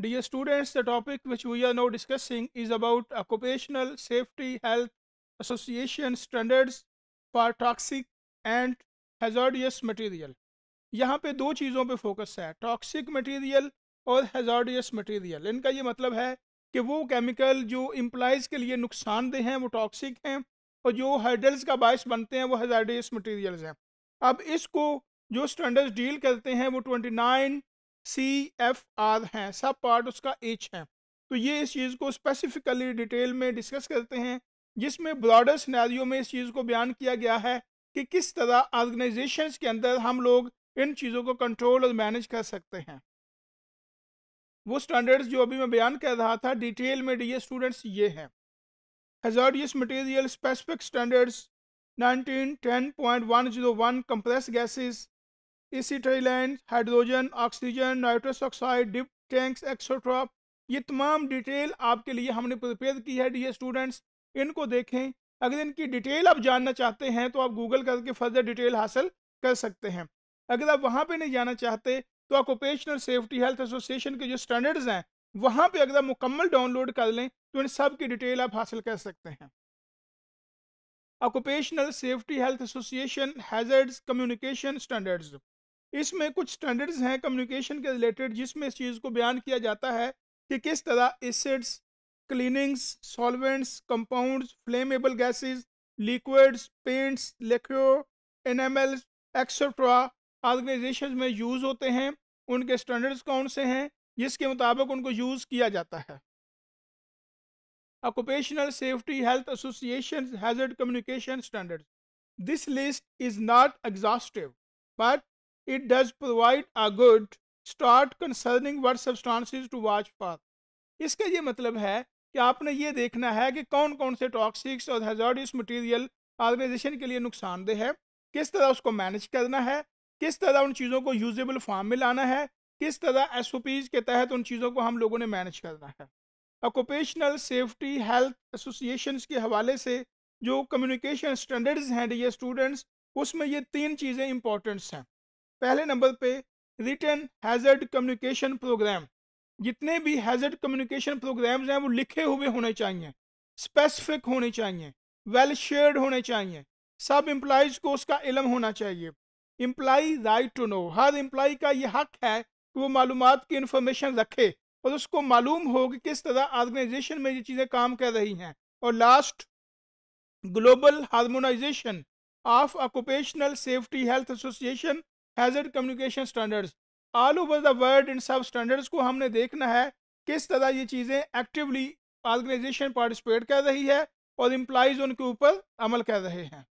Dear students, the topic which we are now discussing is about occupational safety health association standards for toxic and hazardous material. यहाँ पे दो चीज़ों पे focus है toxic material और hazardous material इनका ये मतलब है कि वो केमिकल जो इम्प्लाइज के लिए नुकसानदेह हैं वो टॉक्सिक हैं और जो हर्डल्स का बायस बनते हैं वो हैजार्डियस मटेरियल्स हैं अब इसको जो स्टैंडर्ड्स डील करते हैं वो 29 सी एफ आर हैं सब पार्ट उसका एच है तो ये इस चीज़ को स्पेसिफिकली डिटेल में डिस्कस करते हैं जिसमें ब्रॉडर सिनेरियो में इस चीज़ को बयान किया गया है कि किस तरह ऑर्गेनाइजेशन के अंदर हम लोग इन चीज़ों को कंट्रोल और मैनेज कर सकते हैं वो स्टैंडर्ड्स जो अभी मैं बयान कर रहा था डिटेल में डी स्टूडेंट्स ये हैं hazardous material specific standards 1910.101 compress gases acetylene hydrogen oxygen nitrous oxide dip tanks etcetera ये तमाम डिटेल आपके लिए हमने प्रिपेयर की है डी स्टूडेंट्स इनको देखें अगर इनकी डिटेल आप जानना चाहते हैं तो आप गूगल करके फर्दर डिटेल हासिल कर सकते हैं अगर आप वहाँ पर नहीं जाना चाहते तो ऑक्यूपेशनल सेफ्टी हेल्थ एसोसिएशन के जो स्टैंडर्ड्स हैं वहाँ पर अगर आप मुकम्मल डाउनलोड कर लें तो इन सब की डिटेल आप हासिल कर सकते हैं occupational safety health association hazards communication standards इसमें कुछ स्टैंडर्ड्स हैं कम्युनिकेशन के रिलेटेड जिसमें इस चीज़ को बयान किया जाता है कि किस तरह acids cleanings solvents compounds flammable gases liquids paints lacquer enamels etcetera organization में यूज़ होते हैं उनके स्टैंडर्ड्स कौन से हैं जिसके मुताबिक उनको यूज़ किया जाता है occupational safety health association hazard communication standards this list is not exhaustive but it does provide a good start concerning what substances to watch for. इसका ये मतलब है कि आपने ये देखना है कि कौन कौन से टॉक्सिक्स और हेजार्डियस मटीरियल ऑर्गेनाइजेशन के लिए नुकसानदेह है किस तरह उसको मैनेज करना है किस तरह उन चीज़ों को यूजेबल फॉर्म में लाना है किस तरह एस ओ पीज़ के तहत उन चीज़ों को हम लोगों ने मैनेज करना है ऑक्यूपेशनल सेफ्टी हेल्थ एसोसिएशन के हवाले से जो कम्युनिकेशन स्टैंडर्ड्स हैं ये स्टूडेंट्स उसमें ये तीन चीज़ें इंपॉर्टेंट्स हैं पहले नंबर पे रिटर्न हैजर्ड कम्युनिकेशन प्रोग्राम जितने भी हैजर्ड कम्युनिकेशन प्रोग्राम्स हैं वो लिखे हुए होने चाहिए स्पेसिफिक होने चाहिए वेल शेयर्ड होने चाहिए सब एम्प्लॉयज़ को उसका इलम होना चाहिए एम्प्लॉई राइट टू नो हर एम्प्लाई का ये हक है कि वो मालूम की इंफॉर्मेशन रखे और उसको मालूम हो कि किस तरह ऑर्गेनाइजेशन में ये चीज़ें काम कर रही हैं और last global harmonization of occupational safety health association hazard communication standards all over the world इन सब स्टैंडर्ड्स को हमने देखना है किस तरह ये चीज़ें एक्टिवली ऑर्गेनाइजेशन पार्टिसिपेट कर रही है और इम्प्लाइज उनके ऊपर अमल कर रहे हैं